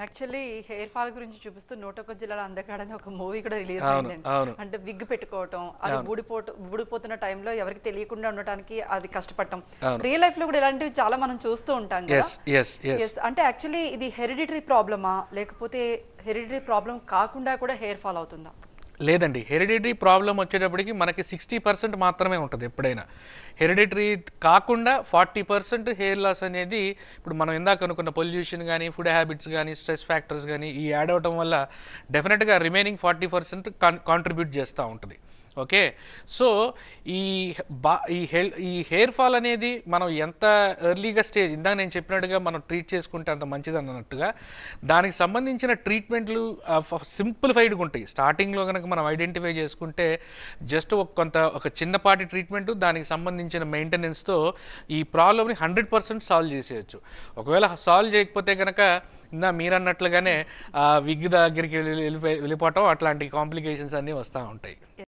actually hair fall గురించి చూపిస్తూ నూటొక్క జిల్లాలో అందకాడని ఒక మూవీ కూడా రిలీజ్ అయింది అంటే విగ్ పెట్టుకోవటం అది ఊడిపోట ఊడిపోతున్న టైంలో ఎవరికి తెలియకుండా ఉండటానికి అది కష్టపడటం రియల్ లైఫ్ లో కూడా ఇలాంటివి చాలా మనం చూస్తూ ఉంటాం అంటే యాక్చువల్లీ ఇది హెరిడిటరీ ప్రాబ్లమా లేకపోతే హెరిడిటరీ ప్రాబ్లం కాకుండా కూడా హెయిర్ ఫాల్ అవుతుందా లేదండి హెరిడిటరీ ప్రాబ్లం వచ్చేటప్పటికి మనకి సిక్స్టీ పర్సెంట్ మాత్రమే ఉంటుంది ఎప్పుడైనా హెరిడిటరీ కాకుండా ఫార్టీ పర్సెంట్ హెయిర్ లాస్ అనేది ఇప్పుడు మనం ఇందాక అనుకున్న పొల్యూషన్ కానీ ఫుడ్ హ్యాబిట్స్ కానీ స్ట్రెస్ ఫ్యాక్టర్స్ కానీ ఈ యాడ్ అవ్వటం వల్ల డెఫినెట్గా రిమైనింగ్ ఫార్టీ పర్సెంట్ కాంట్రిబ్యూట్ చేస్తూ ఉంటుంది ఓకే సో ఈ బా ఈ హెల్ ఈ హెయిర్ ఫాల్ అనేది మనం ఎంత ఎర్లీగా స్టేజ్ ఇందాక నేను చెప్పినట్టుగా మనం ట్రీట్ చేసుకుంటే అంత మంచిది అన్నట్టుగా దానికి సంబంధించిన ట్రీట్మెంట్లు సింప్లిఫైడ్గా ఉంటాయి స్టార్టింగ్లో కనుక మనం ఐడెంటిఫై చేసుకుంటే జస్ట్ ఒక కొంత ఒక చిన్నపాటి ట్రీట్మెంట్ దానికి సంబంధించిన మెయింటెనెన్స్తో ఈ ప్రాబ్లమ్ని హండ్రెడ్ పర్సెంట్ సాల్వ్ చేసేయచ్చు ఒకవేళ సాల్వ్ చేయకపోతే కనుక ఇందా మీరు అన్నట్లుగానే విగ్ దగ్గరికి వెళ్ళి వెళ్ళిపోవటం అట్లాంటి కాంప్లికేషన్స్ అన్నీ వస్తూ ఉంటాయి